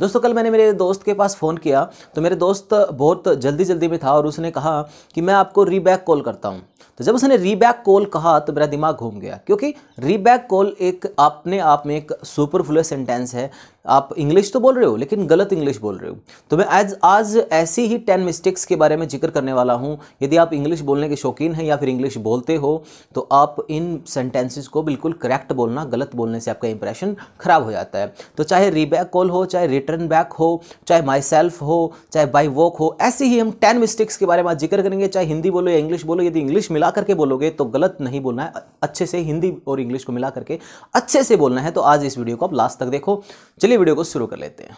दोस्तों कल मैंने मेरे दोस्त के पास फ़ोन किया तो मेरे दोस्त बहुत जल्दी जल्दी में था और उसने कहा कि मैं आपको रीबैक कॉल करता हूँ तो जब उसने रीबैक कॉल कहा तो मेरा दिमाग घूम गया क्योंकि रीबैक कॉल एक अपने आप में एक सुपरफ्लुअस सेंटेंस है आप इंग्लिश तो बोल रहे हो लेकिन गलत इंग्लिश बोल रहे हो तो मैं आज आज ऐसी ही टेन मिस्टेक्स के बारे में जिक्र करने वाला हूँ यदि आप इंग्लिश बोलने के शौकीन हैं या फिर इंग्लिश बोलते हो तो आप इन सेंटेंसेस को बिल्कुल करेक्ट बोलना गलत बोलने से आपका इंप्रेशन खराब हो जाता है तो चाहे रीबैक कॉल हो चाहे रिटर्न रिटर्न बैक हो चाहे माई सेल्फ हो चाहे बाई वॉक हो ऐसे ही हम टेन मिस्टेक्स के बारे में जिक्र करेंगे चाहे हिंदी बोलो या इंग्लिश बोलो यदि इंग्लिश मिला करके बोलोगे तो गलत नहीं बोलना है अच्छे से हिंदी और इंग्लिश को मिला करके अच्छे से बोलना है तो आज इस वीडियो को आप लास्ट तक देखो चलिए वीडियो को शुरू कर लेते हैं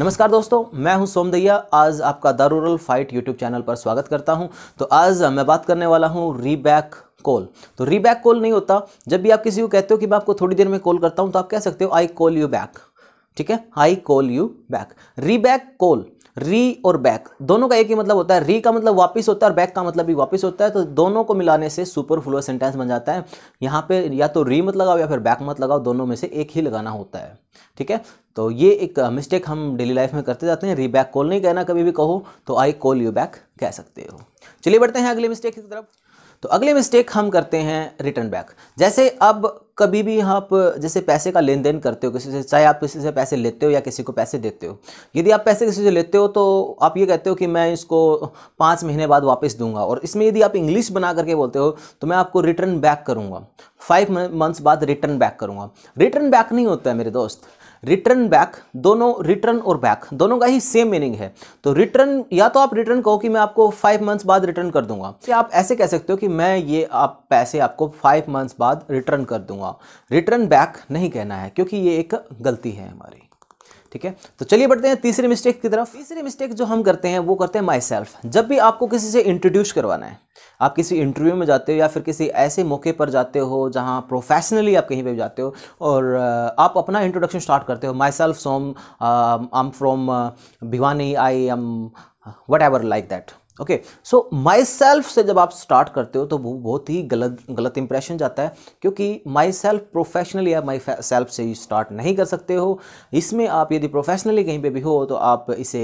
नमस्कार दोस्तों मैं हूं सोम दैया आज आपका the rural fight YouTube channel पर स्वागत करता हूं तो आज मैं बात करने वाला हूं रीबैक कॉल तो रीबैक कॉल नहीं होता जब भी आप किसी को कहते हो कि मैं आपको थोड़ी देर में कॉल करता हूं तो आप कह सकते हो आई कॉल यू बैक ठीक है आई कॉल यू बैक रीबैक कॉल री और बैक दोनों का एक ही मतलब होता है री का मतलब वापस होता है और बैक का मतलब भी वापस होता है तो दोनों को मिलाने से सुपर फ्लो सेंटेंस बन जाता है यहाँ पे या तो री मत लगाओ या फिर बैक मत लगाओ दोनों में से एक ही लगाना होता है ठीक है तो ये एक मिस्टेक हम डेली लाइफ में करते जाते हैं री बैक कॉल नहीं कहना कभी भी कहो तो आई कॉल यू बैक कह सकते हो चलिए बढ़ते हैं अगले मिस्टेक की तरफ तो अगले मिस्टेक हम करते हैं रिटर्न बैक जैसे अब कभी भी आप जैसे पैसे का लेन देन करते हो किसी से चाहे आप किसी से पैसे लेते हो या किसी को पैसे देते हो यदि आप पैसे किसी से लेते हो तो आप ये कहते हो कि मैं इसको पाँच महीने बाद वापस दूंगा और इसमें यदि आप इंग्लिश बना करके बोलते हो तो मैं आपको रिटर्न बैक करूँगा फाइव मंथ्स बाद रिटर्न बैक करूँगा रिटर्न बैक नहीं होता है मेरे दोस्त रिटर्न बैक दोनों रिटर्न और बैक दोनों का ही सेम मीनिंग है तो रिटर्न या तो आप रिटर्न कहो कि मैं आपको फाइव मंथ्स बाद रिटर्न कर दूंगा तो आप ऐसे कह सकते हो कि मैं ये आप पैसे आपको फाइव मंथ्स बाद रिटर्न कर दूंगा रिटर्न बैक नहीं कहना है क्योंकि ये एक गलती है हमारी ठीक है तो चलिए बढ़ते हैं तीसरे मिस्टेक की तरफ तीसरी मिस्टेक जो हम करते हैं वो करते हैं माई सेल्फ जब भी आपको किसी से इंट्रोड्यूस करवाना है आप किसी इंटरव्यू में जाते हो या फिर किसी ऐसे मौके पर जाते हो जहाँ प्रोफेशनली आप कहीं पर जाते हो और आप अपना इंट्रोडक्शन स्टार्ट करते हो myself Som I am from Bhiwani I am whatever like that okay so myself से जब आप स्टार्ट करते हो तो वो बहुत ही गलत गलत इंप्रेशन जाता है क्योंकि माई सेल्फ प्रोफेशनली आप माई सेल्फ से स्टार्ट नहीं कर सकते हो इसमें आप यदि प्रोफेशनली कहीं पे भी हो तो आप इसे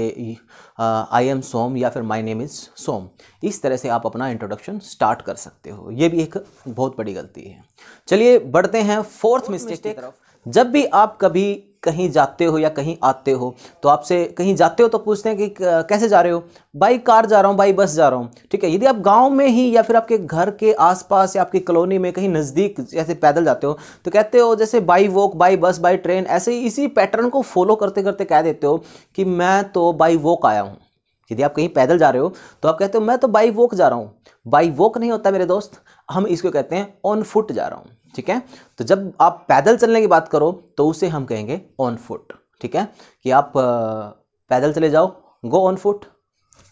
आई एम सोम या फिर माई नेम इज़ सोम इस तरह से आप अपना इंट्रोडक्शन स्टार्ट कर सकते हो ये भी एक बहुत बड़ी गलती है चलिए बढ़ते हैं फोर्थ मिस्टेक की तरफ जब भी आप कभी कहीं जाते हो या कहीं आते हो तो आपसे कहीं जाते हो तो पूछते हैं कि कैसे जा रहे हो बाई कार जा रहा हूँ बाई बस जा रहा हूँ ठीक है यदि आप गांव में ही या फिर आपके घर के आसपास या आपकी कॉलोनी में कहीं नज़दीक जैसे पैदल जाते हो तो कहते हो जैसे by walk by bus by train ऐसे ही इसी पैटर्न को फॉलो करते करते कह देते हो कि मैं तो बाई वॉक आया हूँ यदि आप कहीं पैदल जा रहे हो तो आप कहते हो मैं तो बाई वॉक जा रहा हूँ बाई वॉक नहीं होता मेरे दोस्त हम इसको कहते हैं ऑन फुट जा रहा हूँ ठीक है तो जब आप पैदल चलने की बात करो तो उसे हम कहेंगे ऑन फुट ठीक है कि आप पैदल चले जाओ go on foot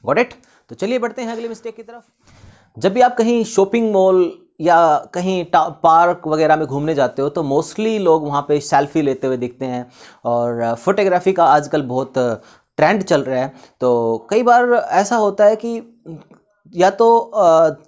got it तो चलिए बढ़ते हैं अगले मिस्टेक की तरफ जब भी आप कहीं शॉपिंग मॉल या कहीं पार्क वगैरह में घूमने जाते हो तो मोस्टली लोग वहाँ पे सेल्फी लेते हुए दिखते हैं और फोटोग्राफी का आजकल बहुत ट्रेंड चल रहा है तो कई बार ऐसा होता है कि या तो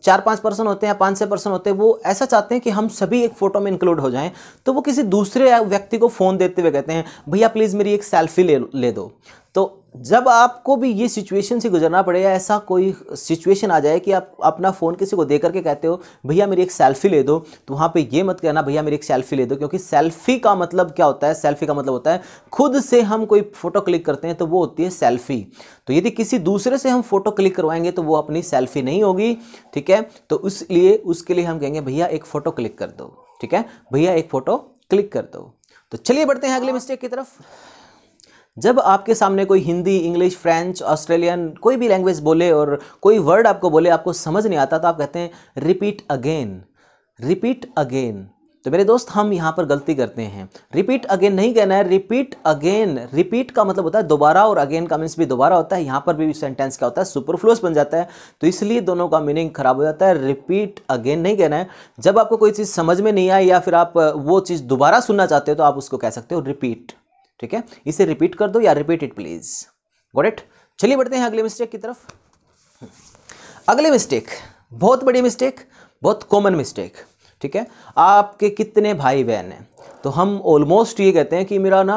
चार पाँच पर्सन होते हैं या पाँच छः पर्सन होते हैं वो ऐसा चाहते हैं कि हम सभी एक फ़ोटो में इंक्लूड हो जाएं तो वो किसी दूसरे व्यक्ति को फ़ोन देते हुए कहते हैं भैया प्लीज़ मेरी एक सेल्फी ले ले दो तो जब आपको भी ये सिचुएशन से गुजरना पड़े या ऐसा कोई सिचुएशन आ जाए कि आप अपना फ़ोन किसी को दे करके कहते हो भैया मेरी एक सेल्फ़ी ले दो तो वहाँ पे ये मत कहना भैया मेरी एक सेल्फ़ी ले दो क्योंकि सेल्फ़ी का मतलब क्या होता है सेल्फ़ी का मतलब होता है खुद से हम कोई फ़ोटो क्लिक करते हैं तो वो होती है सेल्फ़ी तो यदि किसी दूसरे से हम फ़ोटो क्लिक करवाएंगे तो वो अपनी सेल्फ़ी नहीं होगी ठीक है तो उस लिए उसके लिए हम कहेंगे भैया एक फ़ोटो क्लिक कर दो ठीक है भैया एक फ़ोटो क्लिक कर दो तो चलिए बढ़ते हैं अगले मिस्टेक की तरफ जब आपके सामने कोई हिंदी इंग्लिश फ्रेंच ऑस्ट्रेलियन कोई भी लैंग्वेज बोले और कोई वर्ड आपको बोले आपको समझ नहीं आता तो आप कहते हैं रिपीट अगेन रिपीट अगेन तो मेरे दोस्त हम यहाँ पर गलती करते हैं रिपीट अगेन नहीं कहना है रिपीट अगेन रिपीट का मतलब होता है दोबारा और अगेन का मीन्स भी दोबारा होता है यहाँ पर भी सेंटेंस क्या होता है सुपरफ्लोस बन जाता है तो इसलिए दोनों का मीनिंग खराब हो जाता है रिपीट अगेन नहीं कहना है जब आपको कोई चीज़ समझ में नहीं आई या फिर आप वो चीज़ दोबारा सुनना चाहते हो तो आप उसको कह सकते हो रिपीट ठीक है इसे रिपीट कर दो या repeat it please got it चलिए बढ़ते हैं अगले मिस्टेक की तरफ अगले मिस्टेक बहुत बड़ी मिस्टेक बहुत कॉमन मिस्टेक ठीक है आपके कितने भाई बहन हैं तो हम ऑलमोस्ट ये कहते हैं कि मेरा ना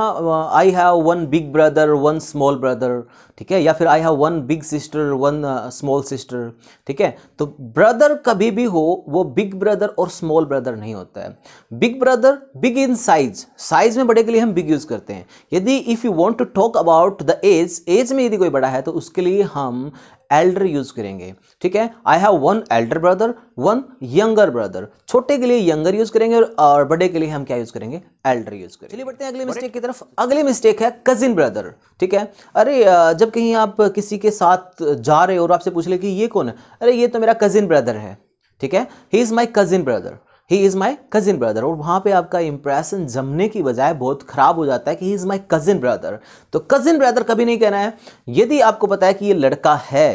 I have one big brother one small brother ठीक है या फिर I have one big sister one small sister ठीक है तो ब्रदर कभी भी हो वो बिग ब्रदर और स्मॉल ब्रदर नहीं होता है big brother big in size size में बड़े के लिए हम बिग यूज़ करते हैं यदि if you want to talk about the age age में यदि कोई बड़ा है तो उसके लिए हम एल्डर यूज़ करेंगे ठीक है I have one elder brother one younger brother छोटे के लिए यंगर यूज़ करेंगे और बड़े के लिए हम क्या यूज़ करेंगे एल्डर यूज करेंगे चलिए बढ़ते हैं अगले मिस्टेक की तरफ अगली मिस्टेक है कजिन ब्रदर ठीक है अरे जब कहीं आप किसी के साथ जा रहे हो और आपसे पूछ ले कि ये कौन है अरे ये तो मेरा कजिन ब्रदर है ठीक है he is my cousin brother he is my cousin brother और वहाँ पर आपका इंप्रेशन जमने की बजाय बहुत ख़राब हो जाता है कि he is my cousin brother तो कज़िन ब्रदर कभी नहीं कहना है यदि आपको पता है कि ये लड़का है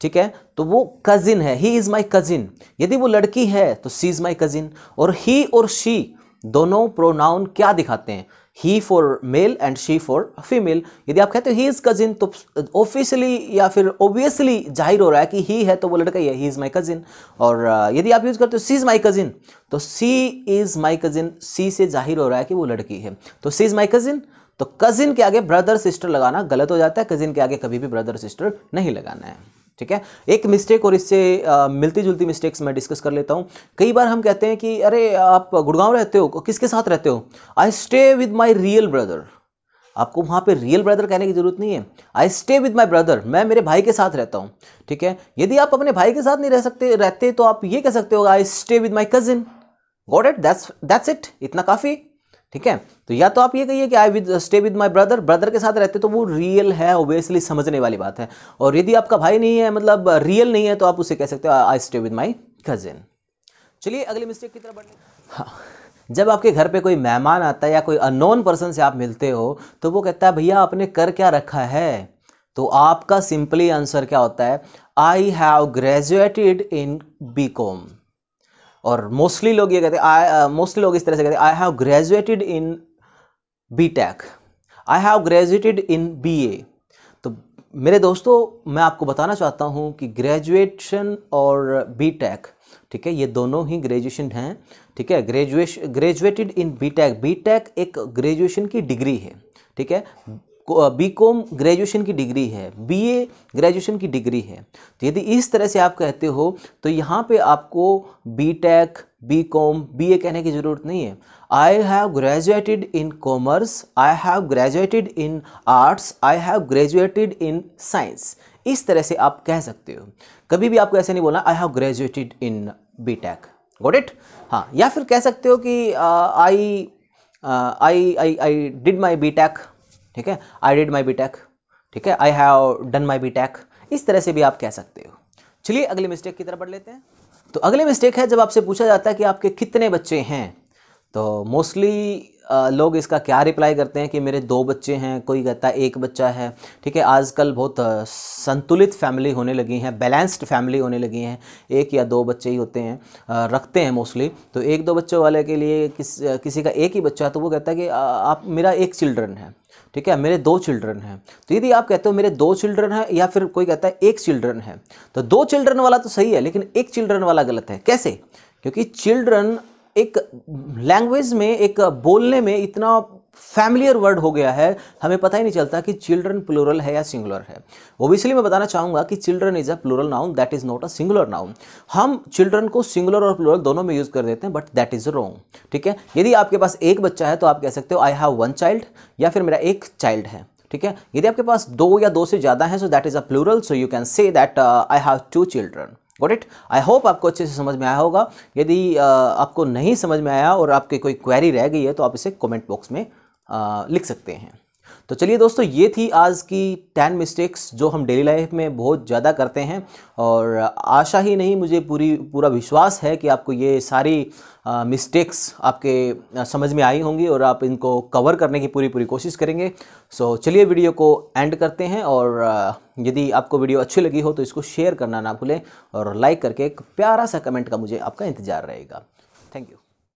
ठीक है तो वो कज़िन है ही इज़ माई कज़िन यदि वो लड़की है तो सी इज़ माई कज़िन और ही और शी दोनों प्रोनाउन क्या दिखाते हैं he for male and she for female यदि आप कहते हो ही इज़ कजिन तो ऑफिशियली या फिर ओबियसली जाहिर हो रहा है कि ही है तो वो लड़का ही है ही इज़ माई कजिन और यदि आप यूज़ करते हो सी इज़ माई कजिन तो सी इज़ माई कजिन सी से जाहिर हो रहा है कि वो लड़की है तो सी इज़ माई कजिन तो कजिन के आगे ब्रदर सिस्टर लगाना गलत हो जाता है कजिन के आगे कभी भी ब्रदर सिस्टर नहीं लगाना है ठीक है एक मिस्टेक और इससे मिलती जुलती मिस्टेक्स मैं डिस्कस कर लेता हूँ कई बार हम कहते हैं कि अरे आप गुड़गांव रहते हो किसके साथ रहते हो I stay with my real brother आपको वहाँ पे रियल ब्रदर कहने की ज़रूरत नहीं है I stay with my brother मैं मेरे भाई के साथ रहता हूँ ठीक है यदि आप अपने भाई के साथ नहीं रह सकते रहते तो आप ये कह सकते हो I stay with my cousin got it that's that's it इतना काफ़ी ठीक है तो या तो आप ये कहिए कि I with stay with my brother brother के साथ रहते तो वो रियल है ओबियसली समझने वाली बात है और यदि आपका भाई नहीं है मतलब रियल नहीं है तो आप उसे कह सकते हो I stay with my cousin चलिए अगले मिस्टेक की तरफ बढ़ हाँ जब आपके घर पे कोई मेहमान आता है या कोई अनोन पर्सन से आप मिलते हो तो वो कहता है भैया आपने कर क्या रखा है तो आपका सिंपली आंसर क्या होता है I have graduated in B com और मोस्टली लोग ये कहते हैं आई मोस्टली uh, लोग इस तरह से कहते हैं I have graduated in B tech I have graduated in B A तो मेरे दोस्तों मैं आपको बताना चाहता हूँ कि ग्रेजुएशन और बी टैक ठीक है ये दोनों ही ग्रेजुएशन हैं ठीक है ग्रेजुएश graduated in B tech B tech एक ग्रेजुएशन की डिग्री है ठीक है बी कॉम ग्रेजुएशन की डिग्री है बी ए ग्रेजुएशन की डिग्री है तो यदि इस तरह से आप कहते हो तो यहाँ पे आपको B tech B com B A कहने की ज़रूरत नहीं है I have graduated in commerce I have graduated in arts I have graduated in science इस तरह से आप कह सकते हो कभी भी आपको ऐसे नहीं बोलना I have graduated in B tech got it हाँ या फिर कह सकते हो कि I I I I did my B tech ठीक है आई डिड माई बी ठीक है I have done my B इस तरह से भी आप कह सकते हो चलिए अगले मिस्टेक की तरफ बढ़ लेते हैं तो अगले मिस्टेक है जब आपसे पूछा जाता है कि आपके कितने बच्चे हैं तो मोस्टली लोग इसका क्या रिप्लाई करते हैं कि मेरे दो बच्चे हैं कोई कहता है एक बच्चा है ठीक है आजकल बहुत संतुलित फैमिली होने लगी हैं बैलेंस्ड फैमिली होने लगी हैं एक या दो बच्चे ही होते हैं रखते हैं मोस्टली तो एक दो बच्चों वाले के लिए किस किसी का एक ही बच्चा है तो वो कहता है कि आप मेरा एक चिल्ड्रन है ठीक है मेरे दो चिल्ड्रन हैं तो यदि आप कहते हो मेरे दो चिल्ड्रन हैं या फिर कोई कहता है एक चिल्ड्रन है तो दो चिल्ड्रन वाला तो सही है लेकिन एक चिल्ड्रन वाला गलत है कैसे क्योंकि चिल्ड्रन एक लैंग्वेज में एक बोलने में इतना फैमिलियर वर्ड हो गया है हमें पता ही नहीं चलता कि चिल्ड्रन प्लूरल है या सिंगुलर है ओबियसली मैं बताना चाहूँगा कि children is a plural noun that is not a singular noun हम चिल्ड्रन को सिंगुलर और प्लूरल दोनों में यूज़ कर देते हैं बट दैट इज़ रॉन्ग ठीक है यदि आपके पास एक बच्चा है तो आप कह सकते हो आई हैव वन चाइल्ड या फिर मेरा एक चाइल्ड है ठीक है यदि आपके पास दो या दो से ज़्यादा है so that is a plural so you can say that I have two children got it I hope आपको अच्छे से समझ में आया होगा यदि आपको नहीं समझ में आया और आपकी कोई क्वेरी रह गई है तो आप इसे कमेंट बॉक्स में लिख सकते हैं तो चलिए दोस्तों ये थी आज की टेन मिस्टेक्स जो हम डेली लाइफ में बहुत ज़्यादा करते हैं और आशा ही नहीं मुझे पूरी पूरा विश्वास है कि आपको ये सारी मिस्टेक्स आपके समझ में आई होंगी और आप इनको कवर करने की पूरी पूरी कोशिश करेंगे सो चलिए वीडियो को एंड करते हैं और यदि आपको वीडियो अच्छी लगी हो तो इसको शेयर करना ना भूलें और लाइक करके एक प्यारा सा कमेंट का मुझे आपका इंतज़ार रहेगा थैंक यू